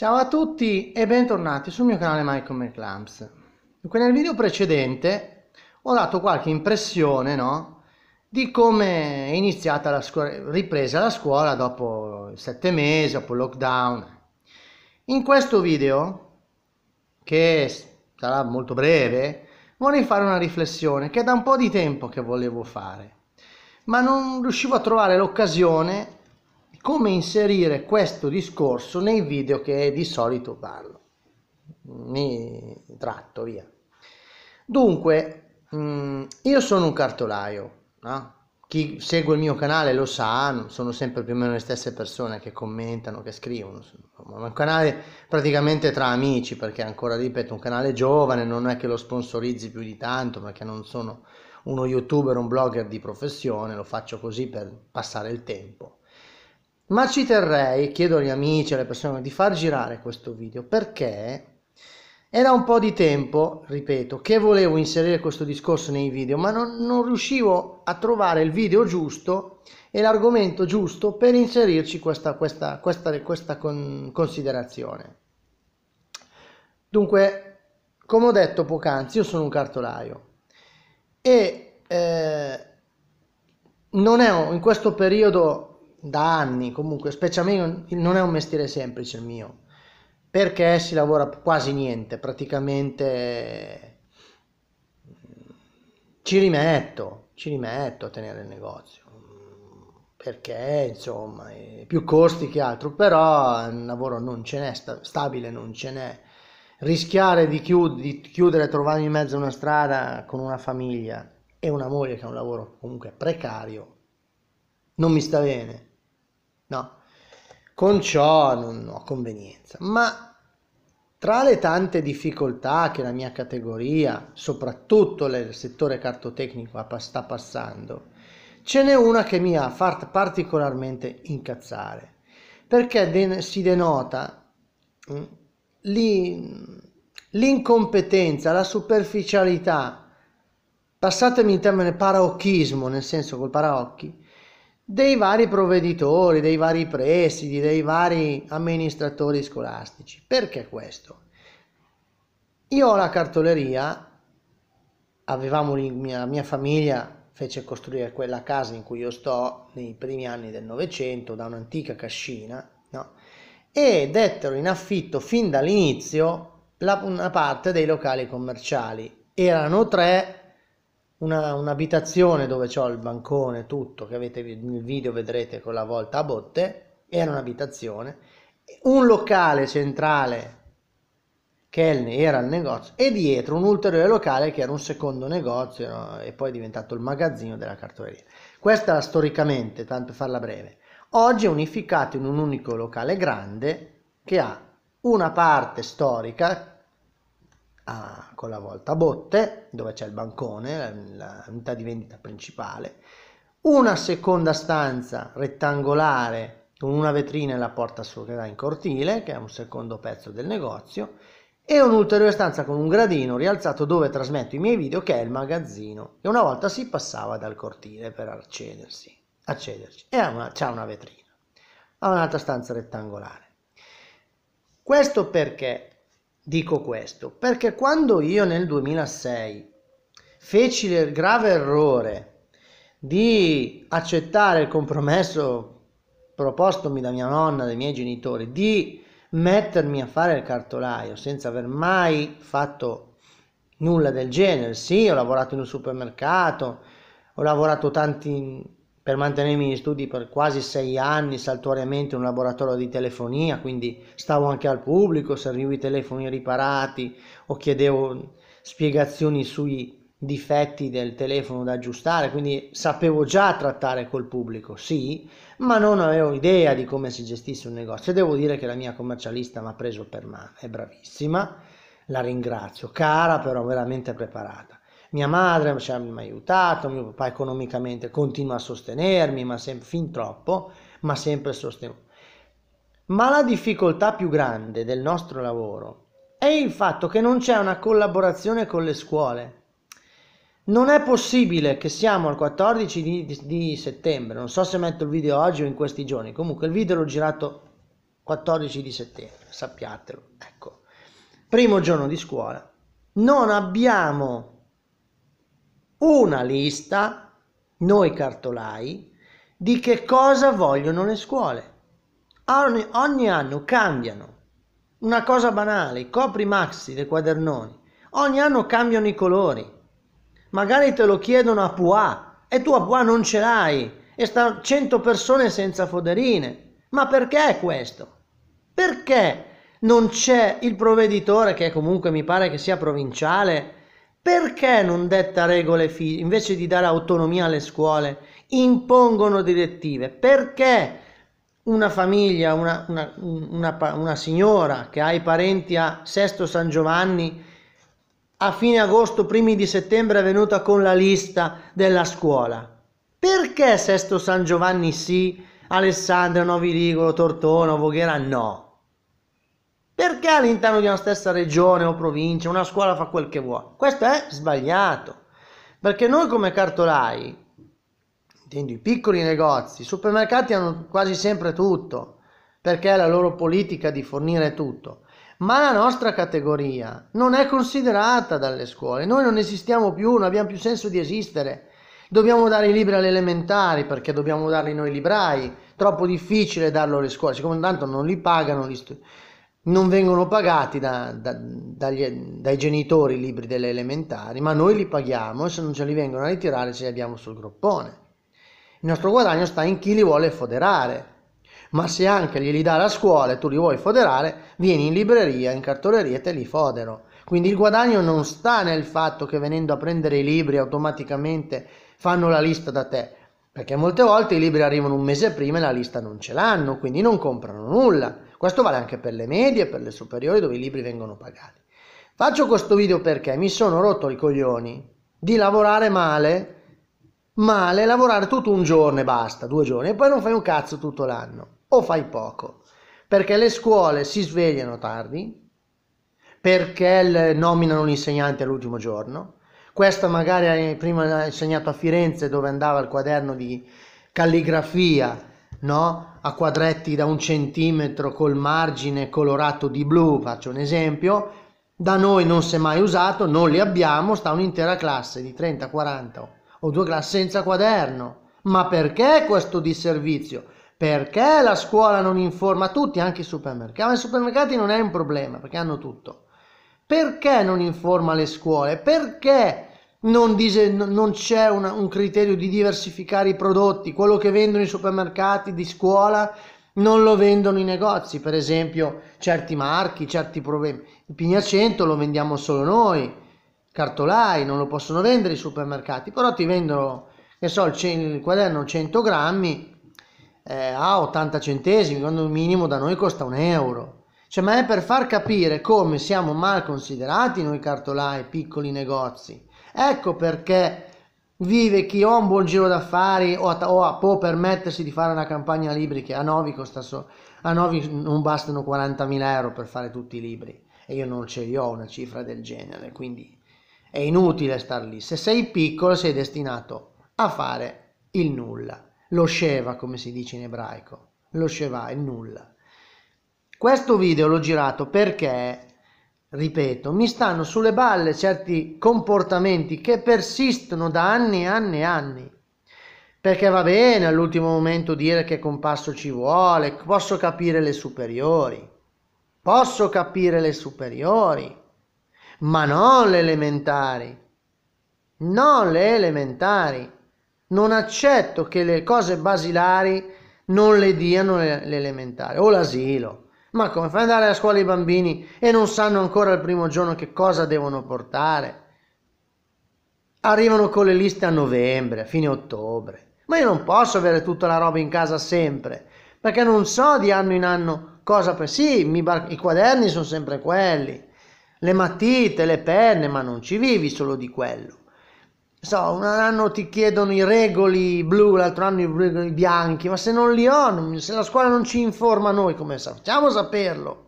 Ciao a tutti e bentornati sul mio canale Michael McClumps. Dunque nel video precedente ho dato qualche impressione no, di come è iniziata la scuola, ripresa la scuola dopo sette mesi, dopo il lockdown. In questo video, che sarà molto breve, vorrei fare una riflessione che è da un po' di tempo che volevo fare, ma non riuscivo a trovare l'occasione come inserire questo discorso nei video che di solito parlo. Mi tratto via. Dunque, mm, io sono un cartolaio, no? chi segue il mio canale lo sa, sono sempre più o meno le stesse persone che commentano, che scrivono, è un canale praticamente tra amici perché ancora ripeto un canale giovane, non è che lo sponsorizzi più di tanto perché non sono uno youtuber, un blogger di professione, lo faccio così per passare il tempo ma ci terrei, chiedo agli amici e alle persone di far girare questo video perché è da un po' di tempo, ripeto, che volevo inserire questo discorso nei video, ma non, non riuscivo a trovare il video giusto e l'argomento giusto per inserirci questa, questa, questa, questa con, considerazione. Dunque, come ho detto poc'anzi, io sono un cartolaio e eh, non è in questo periodo da anni comunque, specialmente non è un mestiere semplice il mio, perché si lavora quasi niente, praticamente mm, ci rimetto, ci rimetto a tenere il negozio, mm, perché insomma più costi che altro, però un lavoro non ce n'è, stabile non ce n'è. Rischiare di, chiud- di chiudere e trovarmi in mezzo a una strada con una famiglia e una moglie che ha un lavoro comunque precario non mi sta bene. No, con ciò non ho convenienza, ma tra le tante difficoltà che la mia categoria, soprattutto nel settore cartotecnico, sta passando, ce n'è una che mi ha fatto particolarmente incazzare, perché si denota mm, l'incompetenza, la superficialità, passatemi il termine paraocchismo, nel senso col paraocchi, dei vari provveditori, dei vari presidi, dei vari amministratori scolastici. Perché questo? Io ho la cartoleria, avevamo la mia, mia famiglia fece costruire quella casa in cui io sto nei primi anni del Novecento da un'antica cascina, no? e dettero in affitto fin dall'inizio una parte dei locali commerciali. Erano tre, una, un'abitazione dove ho il bancone, tutto, che avete nel video vedrete con la volta a botte, era un'abitazione, un locale centrale Kelly era il negozio e dietro un ulteriore locale che era un secondo negozio no? e poi è diventato il magazzino della cartoleria. Questa era storicamente, tanto per farla breve. Oggi è unificato in un unico locale grande che ha una parte storica a, con la volta a botte, dove c'è il bancone, l'unità di vendita principale, una seconda stanza rettangolare con una vetrina e la porta su che va in cortile, che è un secondo pezzo del negozio, e un'ulteriore stanza con un gradino rialzato dove trasmetto i miei video, che è il magazzino, che una volta si passava dal cortile per accedersi, accederci, e ha una vetrina, ha un'altra stanza rettangolare. Questo perché dico questo? Perché quando io nel 2006 feci il grave errore di accettare il compromesso propostomi da mia nonna, dai miei genitori, di mettermi a fare il cartolaio senza aver mai fatto nulla del genere. Sì, ho lavorato in un supermercato, ho lavorato tanti per mantenermi gli studi per quasi sei anni saltuariamente in un laboratorio di telefonia, quindi stavo anche al pubblico, servivo i telefoni riparati o chiedevo spiegazioni sui difetti del telefono da aggiustare, quindi sapevo già trattare col pubblico, sì, ma non avevo idea di come si gestisse un negozio. devo dire che la mia commercialista mi ha preso per mano, è bravissima, la ringrazio, cara però veramente preparata mia madre cioè, mi ha aiutato, mio papà economicamente continua a sostenermi, ma sempre, fin troppo, ma sempre sostenuto. Ma la difficoltà più grande del nostro lavoro è il fatto che non c'è una collaborazione con le scuole. Non è possibile che siamo al 14 di, di, settembre, non so se metto il video oggi o in questi giorni, comunque il video l'ho girato 14 di settembre, sappiatelo, ecco. Primo giorno di scuola. Non abbiamo una lista, noi cartolai, di che cosa vogliono le scuole. Ogni, ogni anno cambiano. Una cosa banale, i copri maxi dei quadernoni. Ogni anno cambiano i colori. Magari te lo chiedono a Pua e tu a Pua non ce l'hai e stanno 100 persone senza foderine. Ma perché questo? Perché non c'è il provveditore, che comunque mi pare che sia provinciale, perché non detta regole fisse, invece di dare autonomia alle scuole, impongono direttive? Perché una famiglia, una, una, una, una signora che ha i parenti a Sesto San Giovanni, a fine agosto, primi di settembre è venuta con la lista della scuola? Perché Sesto San Giovanni sì, Alessandria, Novirigolo, Tortona, Voghera no? Perché all'interno di una stessa regione o provincia una scuola fa quel che vuole? Questo è sbagliato. Perché noi come cartolai, intendo i piccoli negozi, i supermercati hanno quasi sempre tutto, perché è la loro politica di fornire tutto. Ma la nostra categoria non è considerata dalle scuole. Noi non esistiamo più, non abbiamo più senso di esistere. Dobbiamo dare i libri alle elementari perché dobbiamo darli noi librai. Troppo difficile darlo alle scuole, siccome tanto non li pagano gli studenti non vengono pagati da, da, dagli, dai genitori i libri delle elementari, ma noi li paghiamo e se non ce li vengono a ritirare ce li abbiamo sul groppone. Il nostro guadagno sta in chi li vuole foderare, ma se anche glieli dà la scuola e tu li vuoi foderare, vieni in libreria, in cartoleria e te li fodero. Quindi il guadagno non sta nel fatto che venendo a prendere i libri automaticamente fanno la lista da te, perché molte volte i libri arrivano un mese prima e la lista non ce l'hanno, quindi non comprano nulla questo vale anche per le medie, per le superiori dove i libri vengono pagati. Faccio questo video perché mi sono rotto i coglioni di lavorare male, male, lavorare tutto un giorno e basta, due giorni, e poi non fai un cazzo tutto l'anno, o fai poco, perché le scuole si svegliano tardi, perché nominano l'insegnante all'ultimo giorno, questa magari prima ha insegnato a Firenze dove andava il quaderno di calligrafia no? a quadretti da un centimetro col margine colorato di blu, faccio un esempio, da noi non si è mai usato, non li abbiamo, sta un'intera classe di 30, 40 o due classi senza quaderno. Ma perché questo disservizio? Perché la scuola non informa tutti, anche i supermercati? Ah, ma i supermercati non è un problema, perché hanno tutto. Perché non informa le scuole? Perché non, dice, non c'è una, un criterio di diversificare i prodotti, quello che vendono i supermercati di scuola non lo vendono i negozi, per esempio certi marchi, certi problemi. Il pignacento lo vendiamo solo noi, cartolai non lo possono vendere i supermercati, però ti vendono, che so, il, cen- il quaderno 100 grammi eh, a 80 centesimi, quando il minimo da noi costa un euro. Cioè, ma è per far capire come siamo mal considerati noi cartolai, piccoli negozi. Ecco perché vive chi ha un buon giro d'affari o, o può permettersi di fare una campagna libri che a Novi, costa so, a Novi non bastano 40.000 euro per fare tutti i libri e io non ce li ho una cifra del genere, quindi è inutile star lì. Se sei piccolo sei destinato a fare il nulla, lo sceva come si dice in ebraico, lo sceva il nulla. Questo video l'ho girato perché ripeto, mi stanno sulle balle certi comportamenti che persistono da anni e anni e anni. Perché va bene all'ultimo momento dire che compasso ci vuole, posso capire le superiori, posso capire le superiori, ma non le elementari, non le elementari. Non accetto che le cose basilari non le diano le elementari o l'asilo ma come fai ad andare a scuola i bambini e non sanno ancora il primo giorno che cosa devono portare? Arrivano con le liste a novembre, a fine ottobre. Ma io non posso avere tutta la roba in casa sempre, perché non so di anno in anno cosa... Per... Sì, bar... i quaderni sono sempre quelli, le matite, le penne, ma non ci vivi solo di quello so, un anno ti chiedono i regoli blu, l'altro anno i regoli bianchi, ma se non li ho, se la scuola non ci informa noi come sa, facciamo saperlo.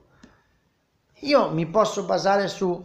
Io mi posso basare su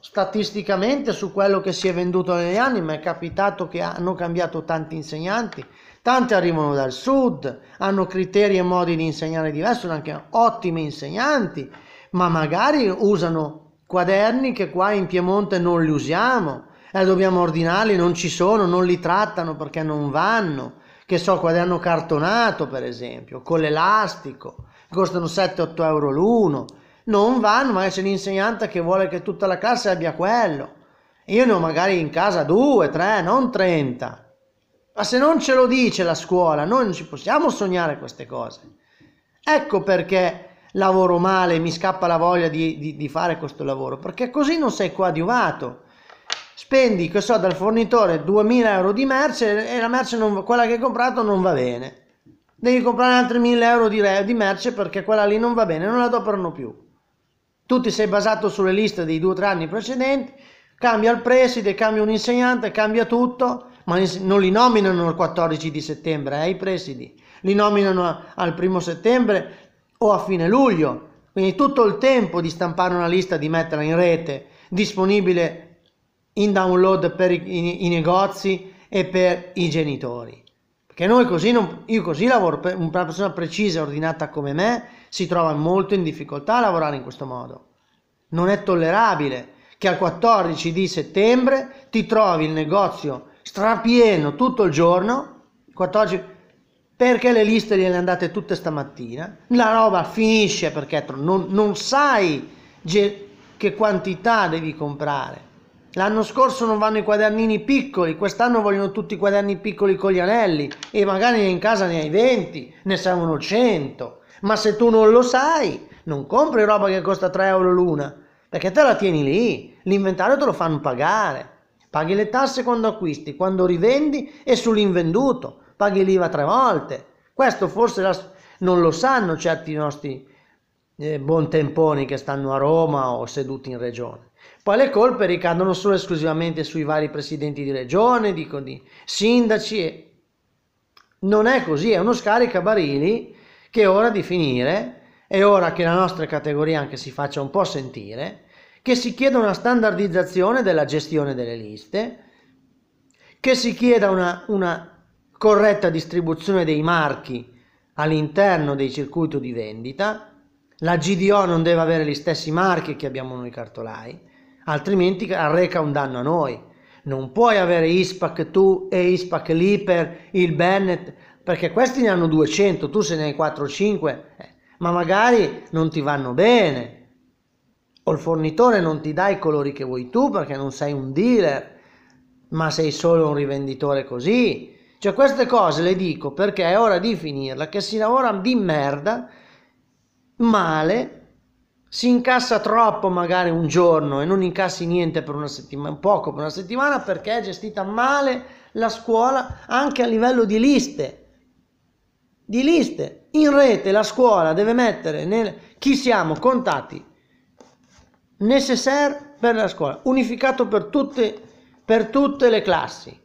statisticamente su quello che si è venduto negli anni, ma è capitato che hanno cambiato tanti insegnanti, tanti arrivano dal sud, hanno criteri e modi di insegnare diversi, sono anche ottimi insegnanti, ma magari usano quaderni che qua in Piemonte non li usiamo eh, dobbiamo ordinarli, non ci sono, non li trattano perché non vanno, che so, quaderno cartonato per esempio, con l'elastico, costano 7-8 euro l'uno, non vanno, ma c'è l'insegnante che vuole che tutta la classe abbia quello, io ne ho magari in casa 2, 3, non 30, ma se non ce lo dice la scuola, noi non ci possiamo sognare queste cose. Ecco perché lavoro male, mi scappa la voglia di, di, di fare questo lavoro, perché così non sei coadiuvato spendi, che so, dal fornitore 2000 euro di merce e la merce, non, quella che hai comprato, non va bene. Devi comprare altri 1000 euro di, di merce perché quella lì non va bene, non la adoperano più. Tu ti sei basato sulle liste dei due o tre anni precedenti, cambia il preside, cambia un insegnante, cambia tutto, ma non li nominano il 14 di settembre, eh, i presidi, li nominano al primo settembre o a fine luglio. Quindi tutto il tempo di stampare una lista, di metterla in rete, disponibile in download per i, i, i negozi e per i genitori. Perché noi così non, io così lavoro, per una persona precisa e ordinata come me si trova molto in difficoltà a lavorare in questo modo. Non è tollerabile che al 14 di settembre ti trovi il negozio strapieno tutto il giorno, 14, perché le liste gliele andate tutte stamattina, la roba finisce perché non, non sai che quantità devi comprare. L'anno scorso non vanno i quadernini piccoli, quest'anno vogliono tutti i quaderni piccoli con gli anelli e magari in casa ne hai 20, ne servono 100. Ma se tu non lo sai, non compri roba che costa 3 euro l'una, perché te la tieni lì, l'inventario te lo fanno pagare. Paghi le tasse quando acquisti, quando rivendi e sull'invenduto, paghi l'IVA tre volte. Questo forse la... non lo sanno certi nostri eh, buontemponi che stanno a Roma o seduti in regione. Poi le colpe ricadono solo esclusivamente sui vari presidenti di regione, dico di sindaci. Non è così, è uno scaricabarili che è ora di finire, è ora che la nostra categoria anche si faccia un po' sentire, che si chieda una standardizzazione della gestione delle liste, che si chieda una, una corretta distribuzione dei marchi all'interno dei circuiti di vendita, la GDO non deve avere gli stessi marchi che abbiamo noi cartolai, altrimenti arreca un danno a noi. Non puoi avere ISPAC tu e ISPAC l'Iper, il Bennett, perché questi ne hanno 200, tu se ne hai 4 o 5, eh, ma magari non ti vanno bene. O il fornitore non ti dà i colori che vuoi tu perché non sei un dealer, ma sei solo un rivenditore così. Cioè queste cose le dico perché è ora di finirla, che si lavora di merda male, si incassa troppo magari un giorno e non incassi niente per una settimana, poco per una settimana perché è gestita male la scuola anche a livello di liste. Di liste. In rete la scuola deve mettere nel, chi siamo, contatti, necessaire per la scuola, unificato per tutte, per tutte le classi.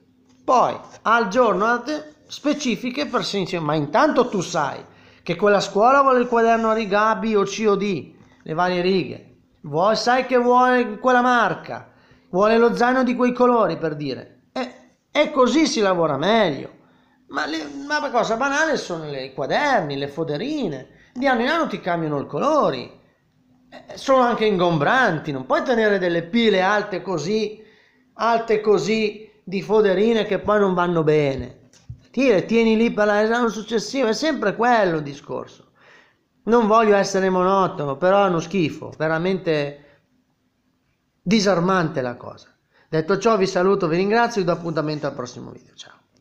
Poi al giorno specifiche per ma intanto tu sai che quella scuola vuole il quaderno a riga B o C o D, le varie righe. Vuoi, sai che vuole quella marca, vuole lo zaino di quei colori per dire. E, e così si lavora meglio. Ma, ma la cosa banale sono i quaderni, le foderine. Di anno in anno ti cambiano i colori. Sono anche ingombranti, non puoi tenere delle pile alte così, alte così di foderine che poi non vanno bene tira, tieni lì per l'esame successivo, è sempre quello il discorso. Non voglio essere monotono, però è uno schifo, veramente disarmante la cosa. Detto ciò vi saluto, vi ringrazio e do appuntamento al prossimo video. Ciao.